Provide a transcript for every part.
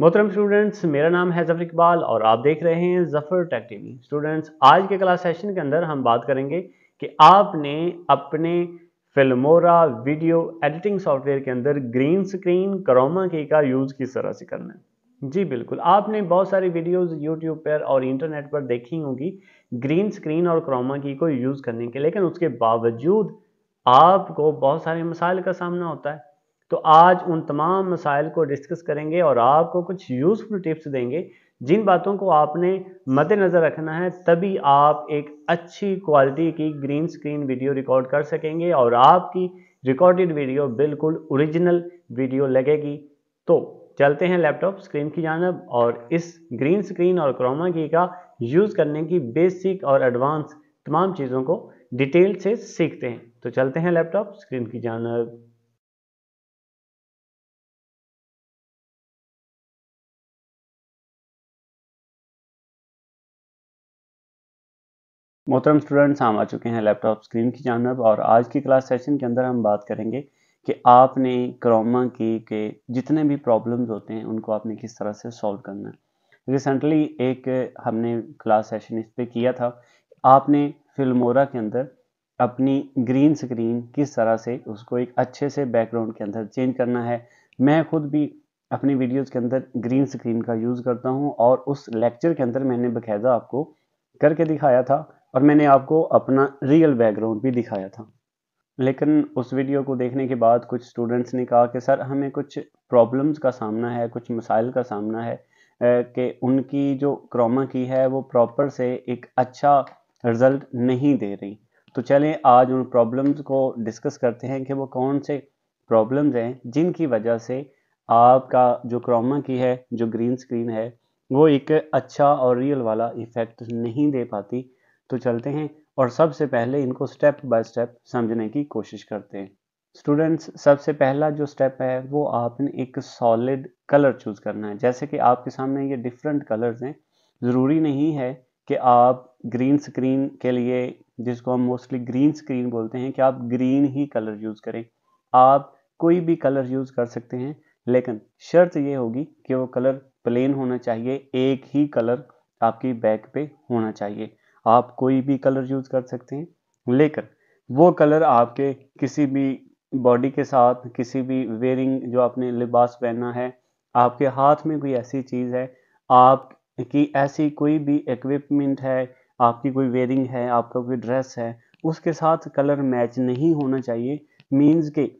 मोहतरम स्टूडेंट्स मेरा नाम है जफर इकबाल और आप देख रहे हैं जफर टेक टीवी स्टूडेंट्स आज के क्लास सेशन के अंदर हम बात करेंगे कि आपने अपने फिल्मोरा वीडियो एडिटिंग सॉफ्टवेयर के अंदर ग्रीन स्क्रीन क्रोमा की का यूज़ किस तरह से करना है जी बिल्कुल आपने बहुत सारी वीडियोस यूट्यूब पर और इंटरनेट पर देखी होंगी ग्रीन स्क्रीन और क्रोमा की को यूज़ करने के लेकिन उसके बावजूद आपको बहुत सारे मसाइल का सामना होता है तो आज उन तमाम मसाइल को डिस्कस करेंगे और आपको कुछ यूज़फुल टिप्स देंगे जिन बातों को आपने मद्देनज़र रखना है तभी आप एक अच्छी क्वालिटी की ग्रीन स्क्रीन वीडियो रिकॉर्ड कर सकेंगे और आपकी रिकॉर्डेड वीडियो बिल्कुल ओरिजिनल वीडियो लगेगी तो चलते हैं लैपटॉप स्क्रीन की जानब और इस ग्रीन स्क्रीन और क्रोमा की का यूज़ करने की बेसिक और एडवांस तमाम चीज़ों को डिटेल से सीखते हैं तो चलते हैं लैपटॉप स्क्रीन की जानब मोहतरम स्टूडेंट्स हम आ चुके हैं लैपटॉप स्क्रीन की जानब और आज की क्लास सेशन के अंदर हम बात करेंगे कि आपने क्रोमा की के जितने भी प्रॉब्लम्स होते हैं उनको आपने किस तरह से सॉल्व करना है रिसेंटली एक हमने क्लास सेशन इस पर किया था आपने फिल्मोरा के अंदर अपनी ग्रीन स्क्रीन किस तरह से उसको एक अच्छे से बैकग्राउंड के अंदर चेंज करना है मैं खुद भी अपनी वीडियोज़ के अंदर ग्रीन स्क्रीन का यूज़ करता हूँ और उस लेक्चर के अंदर मैंने बकायदा आपको करके दिखाया था और मैंने आपको अपना रियल बैकग्राउंड भी दिखाया था लेकिन उस वीडियो को देखने के बाद कुछ स्टूडेंट्स ने कहा कि सर हमें कुछ प्रॉब्लम्स का सामना है कुछ मसाइल का सामना है कि उनकी जो क्रोमा की है वो प्रॉपर से एक अच्छा रिज़ल्ट नहीं दे रही तो चलें आज उन प्रॉब्लम्स को डिस्कस करते हैं कि वो कौन से प्रॉब्लम्स हैं जिनकी वजह से आपका जो क्रोमा की है जो ग्रीन स्क्रीन है वो एक अच्छा और रियल वाला इफ़ेक्ट नहीं दे पाती तो चलते हैं और सबसे पहले इनको स्टेप बाय स्टेप समझने की कोशिश करते हैं स्टूडेंट्स सबसे पहला जो स्टेप है वो आपने एक सॉलिड कलर चूज़ करना है जैसे कि आपके सामने ये डिफरेंट कलर्स हैं ज़रूरी नहीं है कि आप ग्रीन स्क्रीन के लिए जिसको हम मोस्टली ग्रीन स्क्रीन बोलते हैं कि आप ग्रीन ही कलर यूज़ करें आप कोई भी कलर यूज़ कर सकते हैं लेकिन शर्त ये होगी कि वो कलर प्लेन होना चाहिए एक ही कलर आपकी बैक पे होना चाहिए आप कोई भी कलर यूज़ कर सकते हैं लेकिन वो कलर आपके किसी भी बॉडी के साथ किसी भी वेयरिंग जो आपने लिबास पहना है आपके हाथ में कोई ऐसी चीज़ है आप की ऐसी कोई भी इक्विपमेंट है आपकी कोई वेयरिंग है आपका कोई ड्रेस है उसके साथ कलर मैच नहीं होना चाहिए मीन्स के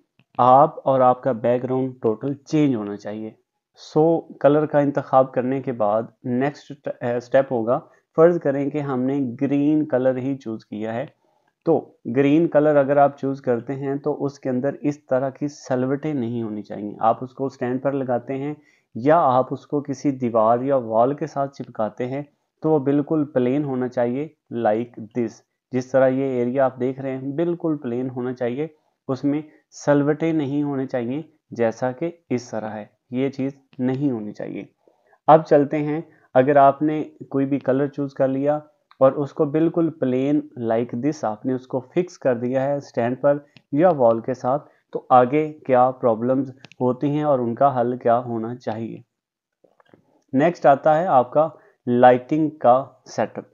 आप और आपका बैकग्राउंड टोटल चेंज होना चाहिए सो so, कलर का इंतखब करने के बाद नेक्स्ट स्टेप होगा फ़र्ज़ करें कि हमने ग्रीन कलर ही चूज़ किया है तो ग्रीन कलर अगर आप चूज़ करते हैं तो उसके अंदर इस तरह की सलवटें नहीं होनी चाहिए आप उसको स्टैंड पर लगाते हैं या आप उसको किसी दीवार या वॉल के साथ चिपकाते हैं तो वो बिल्कुल प्लेन होना चाहिए लाइक दिस जिस तरह ये एरिया आप देख रहे हैं बिल्कुल प्लेन होना चाहिए उसमें सलवटें नहीं होने चाहिए जैसा कि इस तरह है ये चीज़ नहीं होनी चाहिए अब चलते हैं अगर आपने कोई भी कलर चूज़ कर लिया और उसको बिल्कुल प्लेन लाइक दिस आपने उसको फिक्स कर दिया है स्टैंड पर या वॉल के साथ तो आगे क्या प्रॉब्लम्स होती हैं और उनका हल क्या होना चाहिए नेक्स्ट आता है आपका लाइटिंग का सेटअप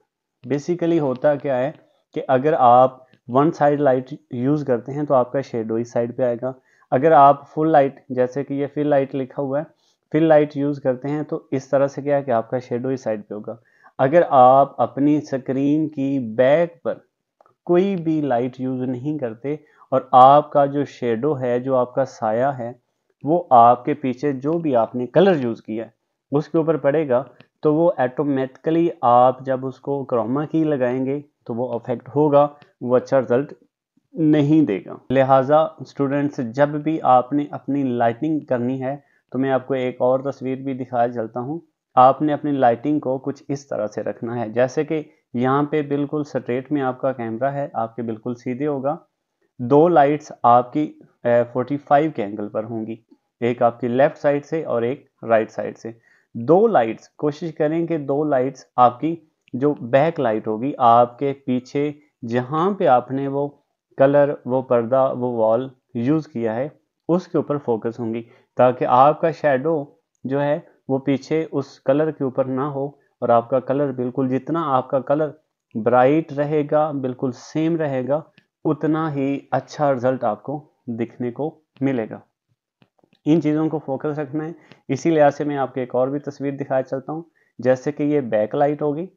बेसिकली होता क्या है कि अगर आप वन साइड लाइट यूज़ करते हैं तो आपका शेडो इस साइड पे आएगा अगर आप फुल लाइट जैसे कि ये फिल लाइट लिखा हुआ है फिल लाइट यूज़ करते हैं तो इस तरह से क्या है कि आपका शेडो इस साइड पे होगा अगर आप अपनी स्क्रीन की बैक पर कोई भी लाइट यूज़ नहीं करते और आपका जो शेडो है जो आपका साया है वो आपके पीछे जो भी आपने कलर यूज़ किया है उसके ऊपर पड़ेगा तो वो ऐटोमेटिकली आप जब उसको क्रोमा की लगाएंगे तो वो अफेक्ट होगा वो अच्छा रिजल्ट नहीं देगा लिहाजा स्टूडेंट्स जब भी आपने अपनी लाइटिंग करनी है तो मैं आपको एक और तस्वीर भी दिखाया चलता हूँ आपने अपनी लाइटिंग को कुछ इस तरह से रखना है जैसे कि यहाँ पे बिल्कुल स्ट्रेट में आपका कैमरा है आपके बिल्कुल सीधे होगा दो लाइट्स आपकी 45 के एंगल पर होंगी एक आपकी लेफ्ट साइड से और एक राइट साइड से दो लाइट्स कोशिश करें कि दो लाइट्स आपकी जो बैक लाइट होगी आपके पीछे जहाँ पे आपने वो कलर वो पर्दा वो वॉल यूज़ किया है उसके ऊपर फोकस होंगी ताकि आपका शेडो जो है वो पीछे उस कलर के ऊपर ना हो और आपका कलर बिल्कुल जितना आपका कलर ब्राइट रहेगा बिल्कुल सेम रहेगा उतना ही अच्छा रिजल्ट आपको दिखने को मिलेगा इन चीज़ों को फोकस रखना है इसी लिहाज से मैं आपको एक और भी तस्वीर दिखाया चलता हूँ जैसे कि ये बैक लाइट होगी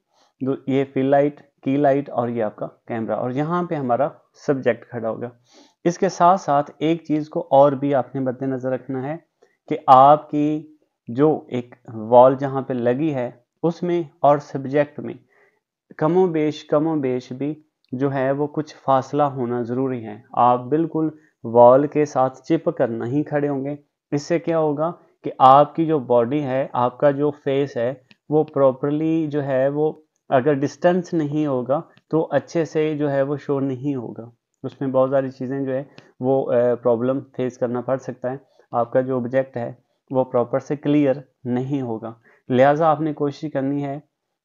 ये फिल लाइट की लाइट और ये आपका कैमरा और यहाँ पे हमारा सब्जेक्ट खड़ा होगा इसके साथ साथ एक चीज़ को और भी आपने मद्देनजर रखना है कि आपकी जो एक वॉल जहाँ पे लगी है उसमें और सब्जेक्ट में कमो बेश कमो बेश भी जो है वो कुछ फासला होना ज़रूरी है आप बिल्कुल वॉल के साथ चिप कर नहीं खड़े होंगे इससे क्या होगा कि आपकी जो बॉडी है आपका जो फेस है वो प्रॉपरली जो है वो अगर डिस्टेंस नहीं होगा तो अच्छे से जो है वो शो नहीं होगा उसमें बहुत सारी चीज़ें जो है वो प्रॉब्लम फेस करना पड़ सकता है आपका जो ऑब्जेक्ट है वो प्रॉपर से क्लियर नहीं होगा लिहाजा आपने कोशिश करनी है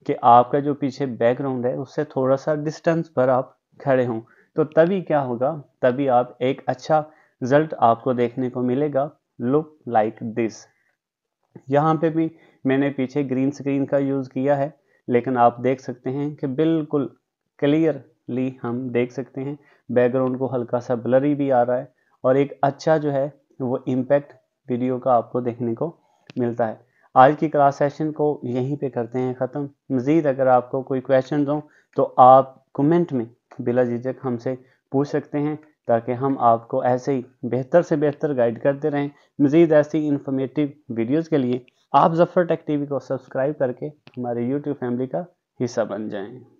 कि आपका जो पीछे बैकग्राउंड है उससे थोड़ा सा डिस्टेंस पर आप खड़े हों तो तभी क्या होगा तभी आप एक अच्छा रिजल्ट आपको देखने को मिलेगा लुक लाइक दिस यहाँ पे भी मैंने पीछे ग्रीन स्क्रीन का यूज़ किया है लेकिन आप देख सकते हैं कि बिल्कुल क्लियरली हम देख सकते हैं बैकग्राउंड को हल्का सा ब्लरी भी आ रहा है और एक अच्छा जो है वो इम्पैक्ट वीडियो का आपको देखने को मिलता है आज की क्लास सेशन को यहीं पे करते हैं ख़त्म मज़ीद अगर आपको कोई क्वेश्चन हो तो आप कमेंट में बिला झिझक हमसे पूछ सकते हैं ताकि हम आपको ऐसे ही बेहतर से बेहतर गाइड करते रहें मज़ीद ऐसी इन्फॉर्मेटिव वीडियोज़ के लिए आप जफर टेक टीवी को सब्सक्राइब करके हमारे यूट्यूब फैमिली का हिस्सा बन जाएं